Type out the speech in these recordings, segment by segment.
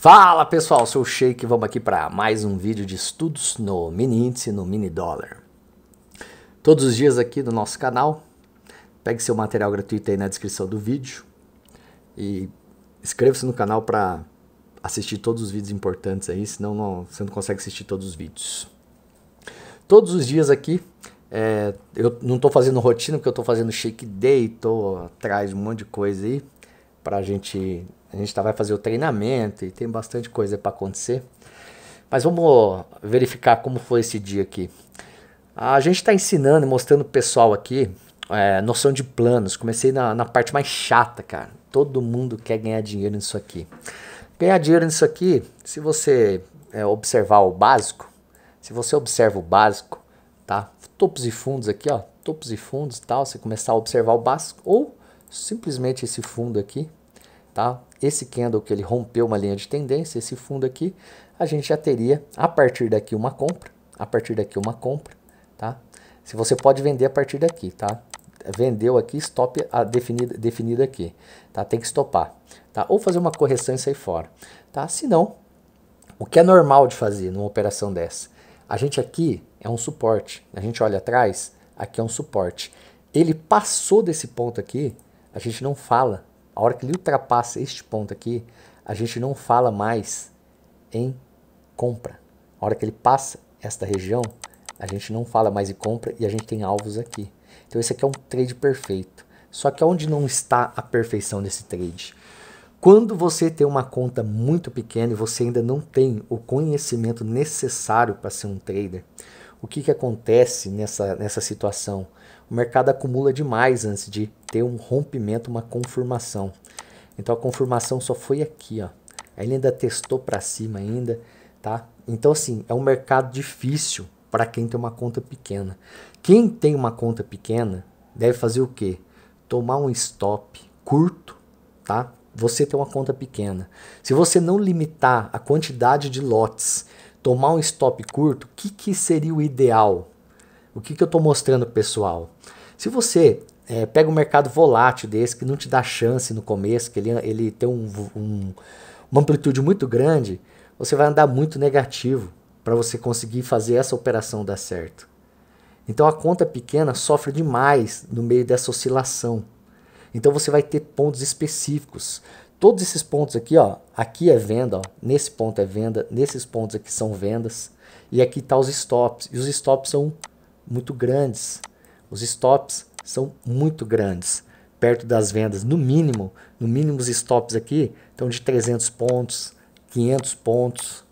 Fala pessoal, sou o Sheik vamos aqui para mais um vídeo de estudos no mini índice, no mini dólar. Todos os dias aqui no nosso canal, pegue seu material gratuito aí na descrição do vídeo e inscreva-se no canal para assistir todos os vídeos importantes aí, senão não, você não consegue assistir todos os vídeos. Todos os dias aqui, é, eu não estou fazendo rotina porque eu estou fazendo Shake Day, estou atrás de um monte de coisa aí para a gente a gente tá, vai fazer o treinamento e tem bastante coisa para acontecer. Mas vamos verificar como foi esse dia aqui. A gente está ensinando e mostrando o pessoal aqui é, noção de planos. Comecei na, na parte mais chata, cara. Todo mundo quer ganhar dinheiro nisso aqui. Ganhar dinheiro nisso aqui, se você é, observar o básico, se você observa o básico, tá? Topos e fundos aqui, ó, topos e fundos, tal, você começar a observar o básico ou simplesmente esse fundo aqui, tá? esse candle que ele rompeu uma linha de tendência, esse fundo aqui, a gente já teria a partir daqui uma compra, a partir daqui uma compra, tá? Se você pode vender a partir daqui, tá? Vendeu aqui, stop a definida, definida aqui, tá? Tem que stopar, tá? Ou fazer uma correção e sair fora, tá? Se não, o que é normal de fazer numa operação dessa? A gente aqui é um suporte, a gente olha atrás, aqui é um suporte. Ele passou desse ponto aqui, a gente não fala, a hora que ele ultrapassa este ponto aqui, a gente não fala mais em compra. A hora que ele passa esta região, a gente não fala mais em compra e a gente tem alvos aqui. Então esse aqui é um trade perfeito. Só que onde não está a perfeição desse trade? Quando você tem uma conta muito pequena e você ainda não tem o conhecimento necessário para ser um trader, o que, que acontece nessa, nessa situação? o mercado acumula demais antes de ter um rompimento, uma confirmação. Então a confirmação só foi aqui, ó. Ele ainda testou para cima ainda, tá? Então assim, é um mercado difícil para quem tem uma conta pequena. Quem tem uma conta pequena deve fazer o quê? Tomar um stop curto, tá? Você tem uma conta pequena. Se você não limitar a quantidade de lotes, tomar um stop curto, o que, que seria o ideal? O que, que eu estou mostrando pessoal? Se você é, pega um mercado volátil desse, que não te dá chance no começo, que ele, ele tem um, um, uma amplitude muito grande, você vai andar muito negativo para você conseguir fazer essa operação dar certo. Então a conta pequena sofre demais no meio dessa oscilação. Então você vai ter pontos específicos. Todos esses pontos aqui, ó, aqui é venda, ó, nesse ponto é venda, nesses pontos aqui são vendas e aqui tá os stops. E os stops são muito grandes. Os stops são muito grandes, perto das vendas, no mínimo, no mínimo os stops aqui estão de 300 pontos, 500 pontos.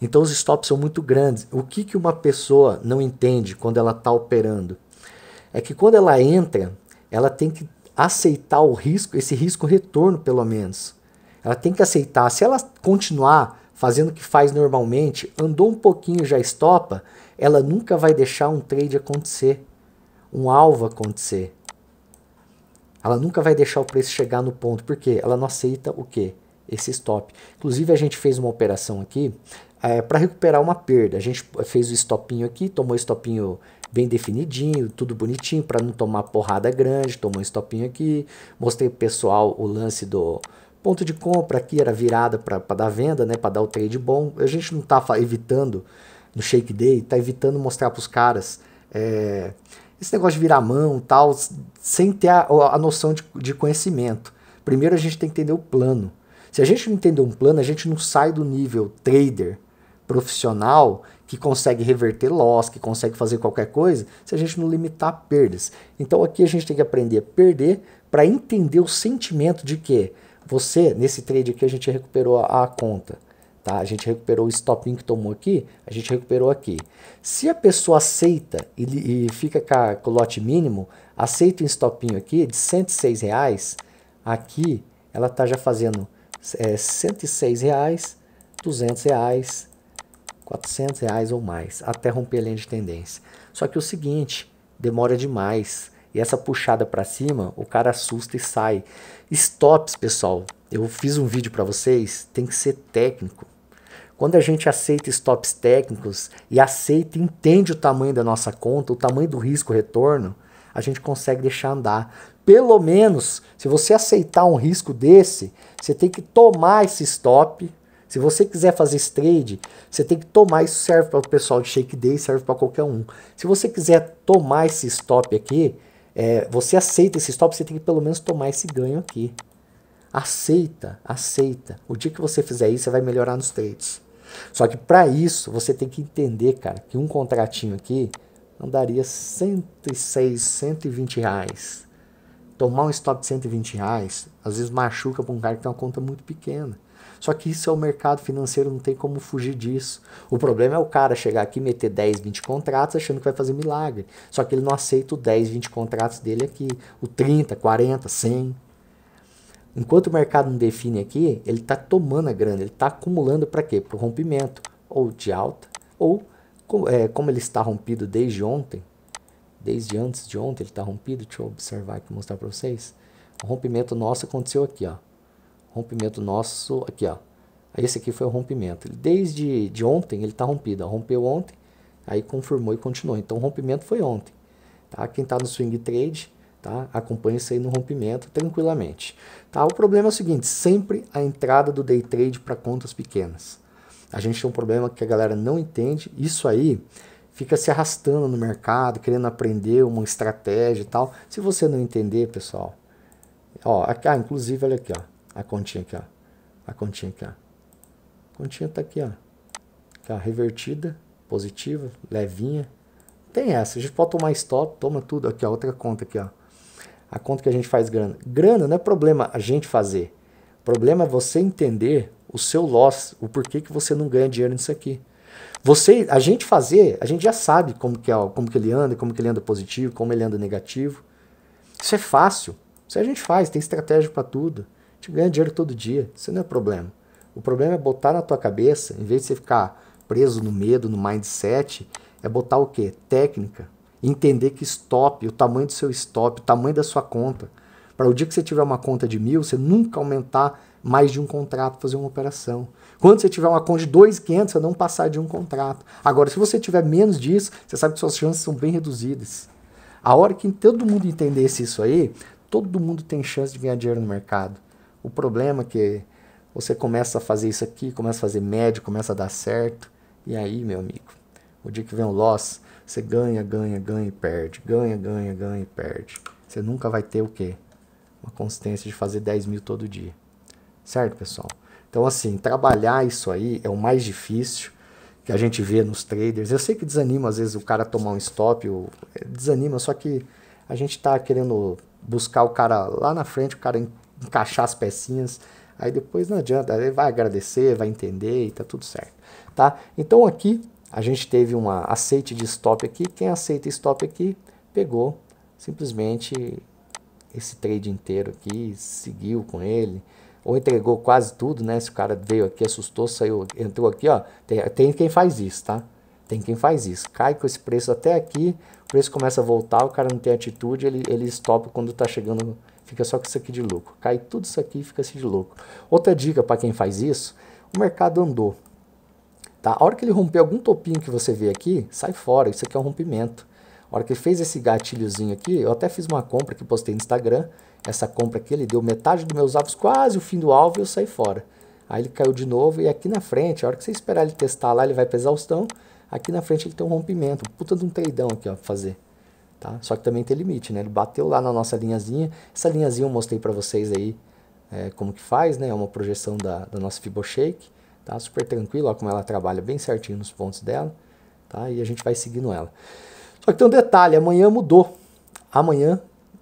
Então os stops são muito grandes. O que, que uma pessoa não entende quando ela está operando? É que quando ela entra, ela tem que aceitar o risco, esse risco retorno pelo menos. Ela tem que aceitar. Se ela continuar fazendo o que faz normalmente, andou um pouquinho já estopa, ela nunca vai deixar um trade acontecer, um alvo acontecer. Ela nunca vai deixar o preço chegar no ponto, porque ela não aceita o que? Esse stop. Inclusive a gente fez uma operação aqui é, para recuperar uma perda. A gente fez o stopinho aqui, tomou o stopinho bem definidinho, tudo bonitinho para não tomar porrada grande, tomou um stopinho aqui, mostrei pro pessoal o lance do ponto de compra aqui, era virada para dar venda, né, para dar o trade bom. A gente não tá evitando no Shake Day, tá evitando mostrar para os caras é, esse negócio de virar mão tal, sem ter a, a noção de, de conhecimento. Primeiro a gente tem que entender o plano. Se a gente não entender um plano, a gente não sai do nível trader profissional que consegue reverter loss, que consegue fazer qualquer coisa, se a gente não limitar perdas. Então aqui a gente tem que aprender a perder para entender o sentimento de que você, nesse trade aqui, a gente recuperou a, a conta. Tá? A gente recuperou o stopinho que tomou aqui, a gente recuperou aqui. Se a pessoa aceita e, e fica com o lote mínimo, aceita um stopinho aqui de 106 reais, aqui ela está já fazendo é, 106 reais, 200 reais, 400 reais ou mais, até romper a linha de tendência. Só que é o seguinte, demora demais. E essa puxada para cima, o cara assusta e sai. Stops, pessoal, eu fiz um vídeo para vocês, tem que ser técnico. Quando a gente aceita stops técnicos e aceita, entende o tamanho da nossa conta, o tamanho do risco retorno, a gente consegue deixar andar. Pelo menos, se você aceitar um risco desse, você tem que tomar esse stop. Se você quiser fazer esse trade, você tem que tomar. Isso serve para o pessoal de shake day, serve para qualquer um. Se você quiser tomar esse stop aqui, é, você aceita esse stop, você tem que pelo menos tomar esse ganho aqui. Aceita, aceita. O dia que você fizer isso, você vai melhorar nos trades. Só que para isso, você tem que entender, cara, que um contratinho aqui não daria 106, 120 reais. Tomar um stop de 120 reais, às vezes machuca para um cara que tem uma conta muito pequena. Só que isso é o mercado financeiro, não tem como fugir disso. O problema é o cara chegar aqui meter 10, 20 contratos achando que vai fazer milagre. Só que ele não aceita o 10, 20 contratos dele aqui, o 30, 40, 100. Enquanto o mercado não define aqui, ele está tomando a grana, ele está acumulando para quê? Para o rompimento ou de alta, ou é, como ele está rompido desde ontem, desde antes de ontem ele está rompido, deixa eu observar aqui mostrar para vocês. O rompimento nosso aconteceu aqui, ó. Rompimento nosso aqui, ó. Esse aqui foi o rompimento. Desde de ontem ele está rompido, ó. rompeu ontem, aí confirmou e continuou. Então o rompimento foi ontem. Tá? Quem está no swing trade Tá? Acompanhe isso aí no rompimento tranquilamente. Tá? O problema é o seguinte: sempre a entrada do day trade para contas pequenas. A gente tem um problema que a galera não entende. Isso aí fica se arrastando no mercado, querendo aprender uma estratégia e tal. Se você não entender, pessoal, ó, aqui, ah, inclusive, olha aqui, ó, a continha aqui, ó, a continha aqui, ó. A continha tá aqui, ó, aqui, ó revertida, positiva, levinha. Tem essa, a gente pode tomar stop, toma tudo, aqui, ó, outra conta aqui, ó a conta que a gente faz grana. Grana não é problema a gente fazer. O problema é você entender o seu loss, o porquê que você não ganha dinheiro nisso aqui. Você, a gente fazer, a gente já sabe como que, é, como que ele anda, como que ele anda positivo, como ele anda negativo. Isso é fácil. Isso a gente faz, tem estratégia para tudo. A gente ganha dinheiro todo dia, isso não é problema. O problema é botar na tua cabeça, em vez de você ficar preso no medo, no mindset, é botar o quê? Técnica, Entender que stop, o tamanho do seu stop, o tamanho da sua conta. Para o dia que você tiver uma conta de mil, você nunca aumentar mais de um contrato fazer uma operação. Quando você tiver uma conta de 2,500, você não passar de um contrato. Agora, se você tiver menos disso, você sabe que suas chances são bem reduzidas. A hora que todo mundo entendesse isso aí, todo mundo tem chance de ganhar dinheiro no mercado. O problema é que você começa a fazer isso aqui, começa a fazer médio, começa a dar certo, e aí, meu amigo, o dia que vem o loss, você ganha, ganha, ganha e perde. Ganha, ganha, ganha e perde. Você nunca vai ter o quê? Uma consistência de fazer 10 mil todo dia. Certo, pessoal? Então, assim, trabalhar isso aí é o mais difícil que a gente vê nos traders. Eu sei que desanima, às vezes, o cara tomar um stop, ou... É, desanima, só que a gente está querendo buscar o cara lá na frente, o cara encaixar as pecinhas. Aí depois não adianta, ele vai agradecer, vai entender e tá tudo certo, tá? Então aqui a gente teve uma aceite de stop aqui. Quem aceita stop aqui pegou simplesmente esse trade inteiro aqui, seguiu com ele, ou entregou quase tudo, né? Se o cara veio aqui, assustou, saiu, entrou aqui, ó. Tem, tem quem faz isso, tá? Tem quem faz isso. Cai com esse preço até aqui, o preço começa a voltar, o cara não tem atitude, ele, ele stopa quando tá chegando, fica só com isso aqui de lucro. Cai tudo isso aqui e fica assim de louco Outra dica para quem faz isso, o mercado andou. Tá? A hora que ele romper algum topinho que você vê aqui, sai fora, isso aqui é um rompimento. A hora que ele fez esse gatilhozinho aqui, eu até fiz uma compra que postei no Instagram, essa compra aqui ele deu metade dos meus alvos, quase o fim do alvo e eu saí fora. Aí ele caiu de novo e aqui na frente, a hora que você esperar ele testar lá, ele vai o exaustão, aqui na frente ele tem um rompimento, puta de um teidão aqui ó, pra fazer. Tá? Só que também tem limite, né? Ele bateu lá na nossa linhazinha, essa linhazinha eu mostrei para vocês aí é, como que faz, né? É uma projeção da, da nossa Fibo Shake tá? Super tranquilo, ó, como ela trabalha bem certinho nos pontos dela, tá? E a gente vai seguindo ela. Só que tem um detalhe, amanhã mudou. Amanhã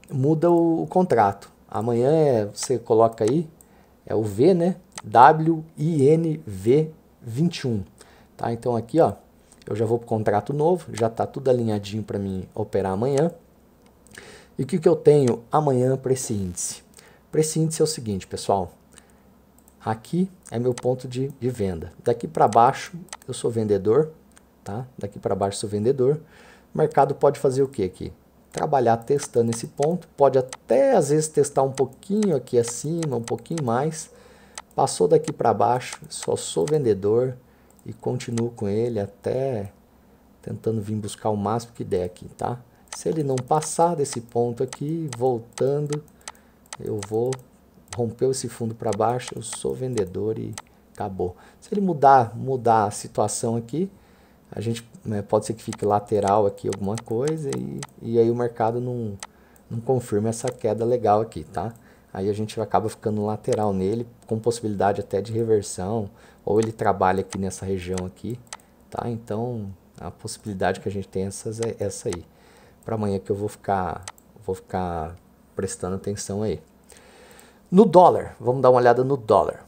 muda o, o contrato. Amanhã é, você coloca aí, é o V, né? WINV21, tá? Então aqui, ó, eu já vou para o contrato novo, já tá tudo alinhadinho para mim operar amanhã. E o que, que eu tenho amanhã para esse índice? Para esse índice é o seguinte, pessoal, Aqui é meu ponto de, de venda. Daqui para baixo eu sou vendedor, tá? Daqui para baixo sou vendedor. O mercado pode fazer o que aqui? Trabalhar testando esse ponto. Pode até às vezes testar um pouquinho aqui acima, um pouquinho mais. Passou daqui para baixo, só sou vendedor e continuo com ele até tentando vir buscar o máximo que der aqui, tá? Se ele não passar desse ponto aqui, voltando, eu vou rompeu esse fundo para baixo, eu sou vendedor e acabou. Se ele mudar, mudar a situação aqui, a gente né, pode ser que fique lateral aqui alguma coisa e, e aí o mercado não, não confirma essa queda legal aqui, tá? Aí a gente acaba ficando lateral nele, com possibilidade até de reversão, ou ele trabalha aqui nessa região aqui, tá? Então, a possibilidade que a gente tem essas é essa aí. Para amanhã que eu vou ficar, vou ficar prestando atenção aí. No dólar, vamos dar uma olhada no dólar.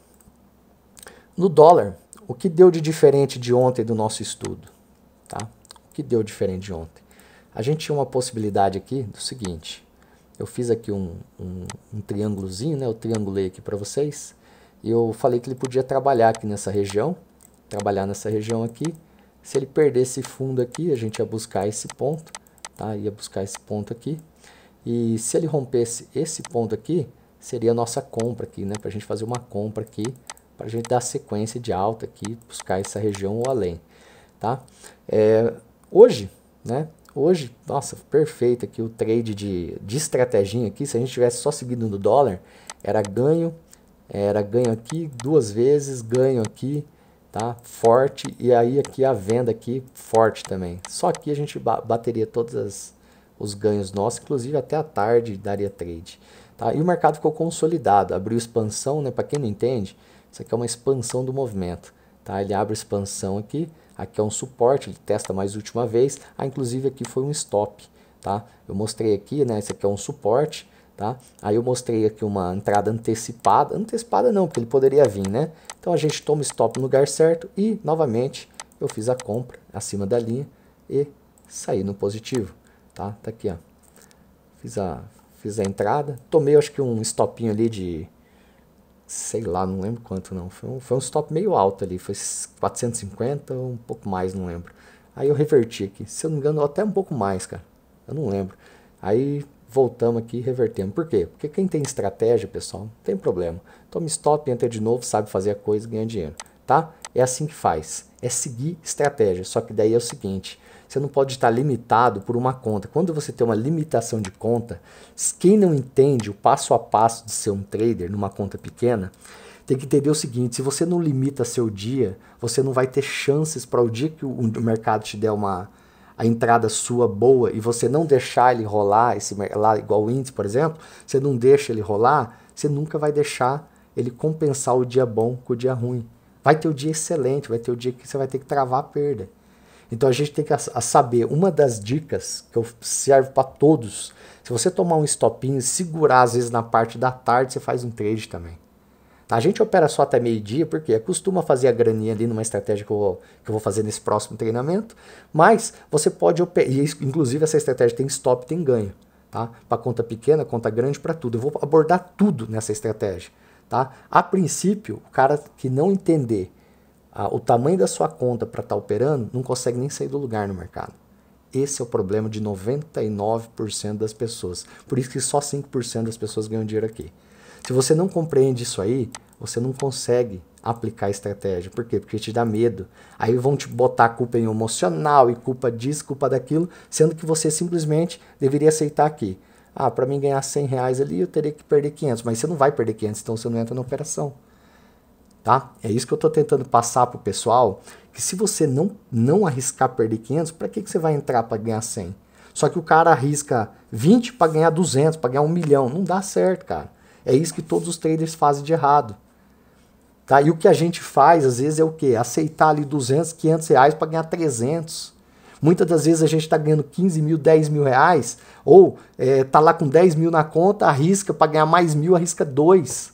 No dólar, o que deu de diferente de ontem do nosso estudo? Tá? O que deu diferente de ontem? A gente tinha uma possibilidade aqui do seguinte. Eu fiz aqui um, um, um triângulozinho, né? eu triangulei aqui para vocês. E eu falei que ele podia trabalhar aqui nessa região, trabalhar nessa região aqui. Se ele perder esse fundo aqui, a gente ia buscar esse ponto, tá? ia buscar esse ponto aqui. E se ele rompesse esse ponto aqui, seria a nossa compra aqui, né? Para a gente fazer uma compra aqui, para a gente dar sequência de alta aqui, buscar essa região ou além, tá? É, hoje, né? Hoje, nossa, perfeito aqui o trade de, de estratégia aqui. Se a gente tivesse só seguido no dólar, era ganho, era ganho aqui duas vezes, ganho aqui, tá? Forte e aí aqui a venda aqui forte também. Só que a gente bateria todas as os ganhos nossos, inclusive até a tarde daria trade. Tá? E o mercado ficou consolidado, abriu expansão, né? para quem não entende, isso aqui é uma expansão do movimento. Tá? Ele abre expansão aqui, aqui é um suporte, ele testa mais última vez, ah, inclusive aqui foi um stop. Tá? Eu mostrei aqui, né? esse aqui é um suporte, tá? aí eu mostrei aqui uma entrada antecipada, antecipada não, porque ele poderia vir, né? Então a gente toma stop no lugar certo e, novamente, eu fiz a compra acima da linha e saí no positivo. Tá, tá aqui, ó. Fiz a, fiz a entrada, tomei acho que um stopinho ali de, sei lá, não lembro quanto não, foi um, foi um stop meio alto ali, foi 450 ou um pouco mais, não lembro. Aí eu reverti aqui, se eu não me engano até um pouco mais, cara, eu não lembro. Aí voltamos aqui e revertemos, por quê? Porque quem tem estratégia, pessoal, não tem problema. Toma stop, entra de novo, sabe fazer a coisa e ganha dinheiro, tá? É assim que faz, é seguir estratégia, só que daí é o seguinte, você não pode estar limitado por uma conta. Quando você tem uma limitação de conta, quem não entende o passo a passo de ser um trader numa conta pequena, tem que entender o seguinte: se você não limita seu dia, você não vai ter chances para o dia que o, mercado te der uma a entrada sua boa e você não deixar ele rolar, esse lá igual o índice, por exemplo, você não deixa ele rolar, você nunca vai deixar ele compensar o dia bom com o dia ruim. Vai ter o dia excelente, vai ter o dia que você vai ter que travar a perda. Então a gente tem que saber, uma das dicas que eu serve para todos, se você tomar um stopinho, segurar às vezes na parte da tarde, você faz um trade também. Tá? A gente opera só até meio-dia, porque costuma fazer a graninha ali numa estratégia que eu, vou, que eu vou fazer nesse próximo treinamento, mas você pode operar, e inclusive essa estratégia tem stop, tem ganho, tá? Para conta pequena, conta grande, para tudo. Eu vou abordar tudo nessa estratégia, tá? A princípio, o cara que não entender ah, o tamanho da sua conta para estar tá operando, não consegue nem sair do lugar no mercado. Esse é o problema de 99% das pessoas. Por isso que só 5% das pessoas ganham dinheiro aqui. Se você não compreende isso aí, você não consegue aplicar a estratégia. Por quê? Porque te dá medo. Aí vão te botar a culpa em emocional e culpa disso, culpa daquilo, sendo que você simplesmente deveria aceitar aqui. Ah, para mim ganhar 100 reais ali, eu teria que perder 500. Mas você não vai perder 500, então você não entra na operação tá? É isso que eu estou tentando passar para o pessoal, que se você não, não arriscar perder 500, para que, que você vai entrar para ganhar 100? Só que o cara arrisca 20 para ganhar 200, para ganhar 1 milhão, não dá certo, cara. É isso que todos os traders fazem de errado. Tá? E o que a gente faz, às vezes, é o quê? Aceitar ali 200, 500 reais para ganhar 300. Muitas das vezes a gente está ganhando 15 mil, 10 mil reais, ou é, lá com 10 mil na conta, arrisca para ganhar mais mil, arrisca dois.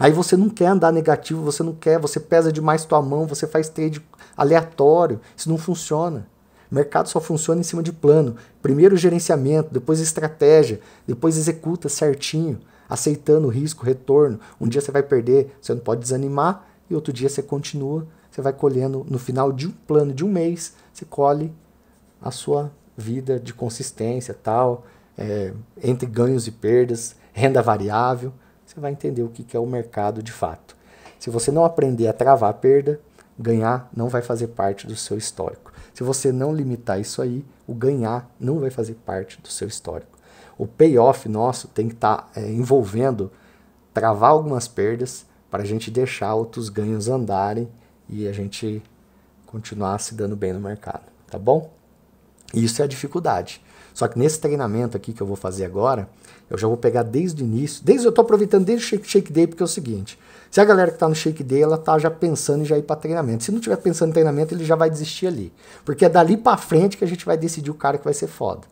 Aí você não quer andar negativo, você não quer, você pesa demais tua mão, você faz trade aleatório, isso não funciona. O mercado só funciona em cima de plano. Primeiro gerenciamento, depois estratégia, depois executa certinho, aceitando o risco, retorno. Um dia você vai perder, você não pode desanimar, e outro dia você continua, você vai colhendo no final de um plano de um mês, você colhe a sua vida de consistência tal, é, entre ganhos e perdas, renda variável você vai entender o que é o mercado de fato. Se você não aprender a travar a perda, ganhar não vai fazer parte do seu histórico. Se você não limitar isso aí, o ganhar não vai fazer parte do seu histórico. O payoff nosso tem que estar tá, é, envolvendo travar algumas perdas para a gente deixar outros ganhos andarem e a gente continuar se dando bem no mercado, tá bom? Isso é a dificuldade. Só que nesse treinamento aqui que eu vou fazer agora, eu já vou pegar desde o início, desde eu estou aproveitando desde o shake, shake, Day, porque é o seguinte, se a galera que está no Shake Day, ela tá já pensando em já ir para treinamento. Se não tiver pensando em treinamento, ele já vai desistir ali. Porque é dali para frente que a gente vai decidir o cara que vai ser foda.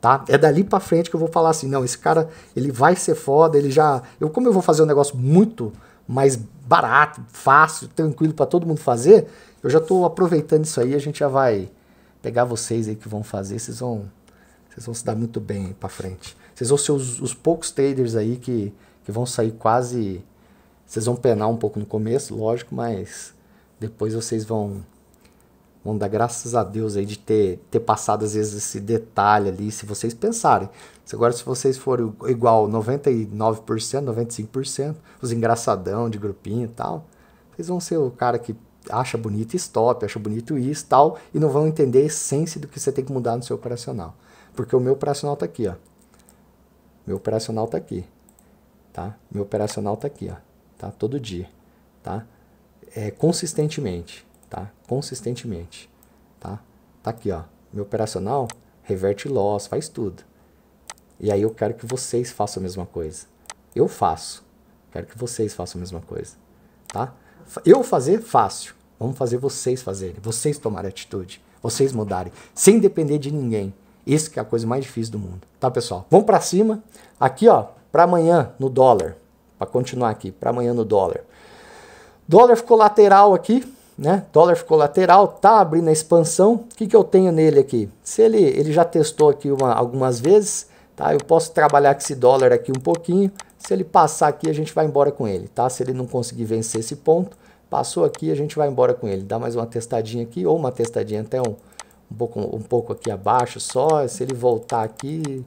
Tá? É dali para frente que eu vou falar assim, não, esse cara, ele vai ser foda, ele já, eu como eu vou fazer um negócio muito mais barato, fácil, tranquilo para todo mundo fazer, eu já estou aproveitando isso aí, a gente já vai pegar vocês aí que vão fazer, vocês vão vocês vão se dar muito bem para frente. Vocês vão ser os, os, poucos traders aí que, que vão sair quase. Vocês vão penar um pouco no começo, lógico, mas depois vocês vão vão dar graças a Deus aí de ter, ter passado às vezes esse detalhe ali, se vocês pensarem. Agora, se vocês forem igual 99%, 95%, os engraçadão de grupinho e tal, vocês vão ser o cara que acha bonito stop, acha bonito isso e tal, e não vão entender a essência do que você tem que mudar no seu operacional porque o meu operacional está aqui, ó. Meu operacional está aqui, tá? Meu operacional está aqui, ó, tá? Todo dia, tá? É, consistentemente, tá? Consistentemente, tá? Tá aqui, ó. Meu operacional reverte loss, faz tudo. E aí eu quero que vocês façam a mesma coisa. Eu faço. Quero que vocês façam a mesma coisa, tá? Eu fazer, fácil. Vamos fazer vocês fazerem, vocês tomarem atitude, vocês mudarem, sem depender de ninguém. Isso que é a coisa mais difícil do mundo, tá, pessoal? Vamos para cima. Aqui, ó, para amanhã no dólar. Para continuar aqui, para amanhã no dólar. Dólar ficou lateral aqui, né? Dólar ficou lateral, tá abrindo a expansão. O que, que eu tenho nele aqui? Se ele, ele já testou aqui uma, algumas vezes, tá? Eu posso trabalhar com esse dólar aqui um pouquinho. Se ele passar aqui, a gente vai embora com ele, tá? Se ele não conseguir vencer esse ponto, passou aqui, a gente vai embora com ele. Dá mais uma testadinha aqui ou uma testadinha até um, um pouco, um pouco aqui abaixo só, se ele voltar aqui,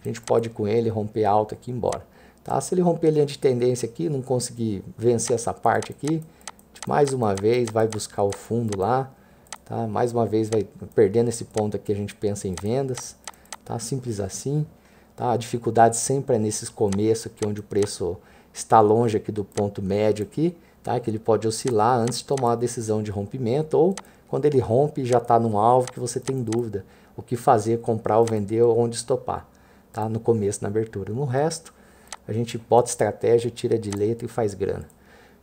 a gente pode com ele romper alto aqui e embora. Tá? Se ele romper a linha de tendência aqui, não conseguir vencer essa parte aqui, mais uma vez vai buscar o fundo lá, tá? mais uma vez vai perdendo esse ponto aqui, a gente pensa em vendas, tá? simples assim. Tá? A dificuldade sempre é nesses começos aqui, onde o preço está longe aqui do ponto médio aqui, tá? que ele pode oscilar antes de tomar a decisão de rompimento ou quando ele rompe, já está num alvo que você tem dúvida o que fazer, comprar ou vender, ou onde estopar, tá? No começo, na abertura. No resto, a gente bota estratégia, tira de letra e faz grana.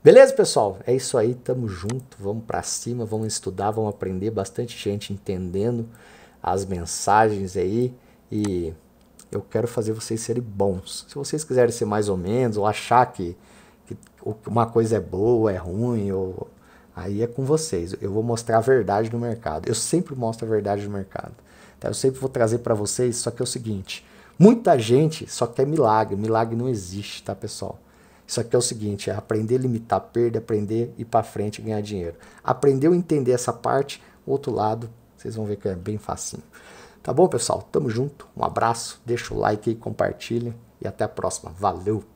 Beleza, pessoal? É isso aí, tamo junto, vamos para cima, vamos estudar, vamos aprender, bastante gente entendendo as mensagens aí e eu quero fazer vocês serem bons. Se vocês quiserem ser mais ou menos, ou achar que, que uma coisa é boa, é ruim, ou Aí é com vocês. Eu vou mostrar a verdade do mercado. Eu sempre mostro a verdade do mercado. Tá? Eu sempre vou trazer para vocês, só que é o seguinte, muita gente só quer milagre. Milagre não existe, tá, pessoal? Isso aqui é o seguinte, é aprender a limitar a perda, aprender ir para frente e ganhar dinheiro. Aprender a entender essa parte, o outro lado, vocês vão ver que é bem facinho. Tá bom, pessoal? Tamo junto. Um abraço, deixa o like aí, compartilha e até a próxima. Valeu.